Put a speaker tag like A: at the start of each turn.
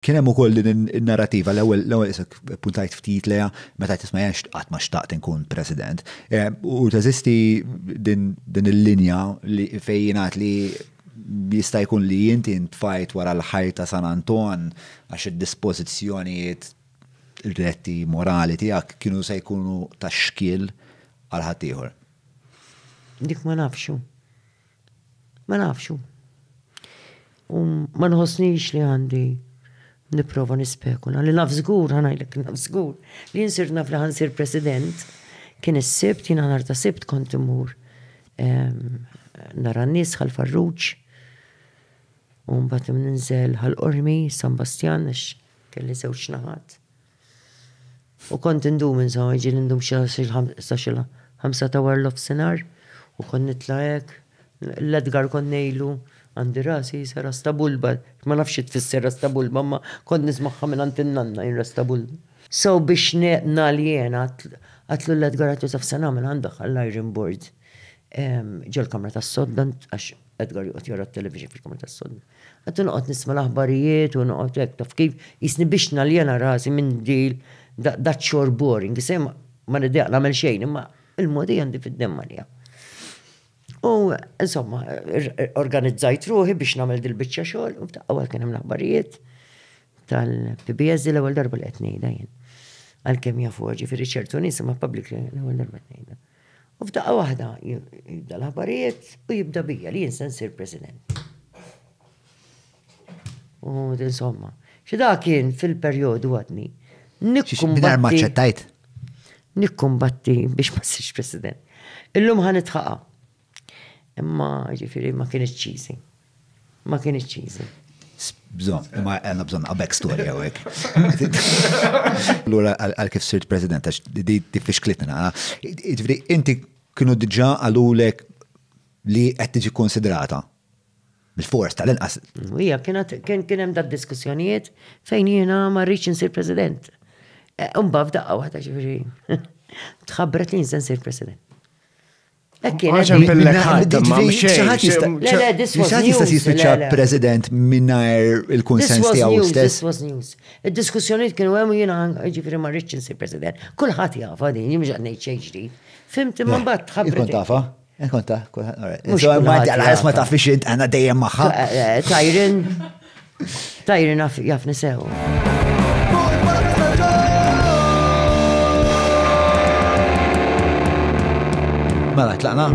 A: Kien hemm ukoll din in-narrativa l-ewwel l-ewwel isek puntajt ftit leha meta tisma' jgħix qatt ma xtaqt inkun president. E, u teżisti din il-linja li fejjinat li jista' jkun li jinti ntfajt wara l-ħajta San Anton għax id-dispożizzjonijiet il-retti morali tiegħek kienu se jkunu ta' xkil għal ħaddieħor.
B: Dik ma nafxu. Ma nafxu. U ma nħossnix li għandi niprofa nispekuna. Li naf zgur, ħanajlek naf zgur. Li jinsir naf li ħansir president, kien is-sibt, jina narta ta' sibt kont imur. Nara n-nis għal-farruċ, un batim ninżel għal-ormi, San Bastian, nix kelli zewċ naħat. U kont indum insomma, ġil indum xila xila ħamsa ta' warlof senar, u kont nitla l-Edgar konnejlu għandi rasi jisera bulba, ma nafx tfisser Bulba, ma kon nizmaħħa minn għantin nanna jin bulba. So biex neqna li jena, għatlu l-Edgar għatlu saf sena minn għandak għall-Iron Board. Ġol kamra ta' soddan, għax Edgar juqot jara t-television fil-kamra ta' soddan. Għatlu noqot nisma l-aħbarijiet u noqot jek taf kif, jisni biex naljena rasi minn dil, daċċor boring, jisem ma nideq namel xejn, imma il-modi għandi fid demmanija U insomma, organizzajt ruħi biex namel dil-bicċa xogħol, u ta' għal kienem laħbarijiet l-aħbarijiet tal-PBS l ewwel darba li qed ngħidha jien. Għalkemm jafu ġifieri ċertu nies imma public l-ewwel darba l ngħidha. U f'daqqa waħda jibda l u jibda bija li jinsen sir president. U insomma, xida kien fil-perjodu għadni. Nikkumbatti. Nikkumbatti biex ma sirx president. Illum ħanitħaqa' Imma ġifiri ma kienx ċizi. Ma kienx ċizi.
A: Bżon, imma għanna bżon għabek storja għek. L-għura għal-kif sirt president, għax di klitna. Ah. Ġifiri, inti kienu diġa għalulek li qed konsiderata. Bil-fors tal-inqas. Mm,
B: Ija, kien hemm dat diskussjonijiet fejn jena ma rridx insir president. Eh, Umba f'daqqa għawħata ġifieri.
A: Tħabret li nsen sir president
B: president
A: minnar il-konsens tiegħu stess. This
B: was news. Id-diskussjonijiet kienu hemm jiena ġifieri ma rridx insir president. Kulħadd jafa din, jien mhux
A: ngħid xejn ġdid. Fimt imma mbagħad tħabbret. Ikun tafa? Ikun ta, Mhux għalħas ma tafix int għandna dejjem magħha. Eh,
B: eh, tajrin, tajrin jafni sew.
A: tlaqna.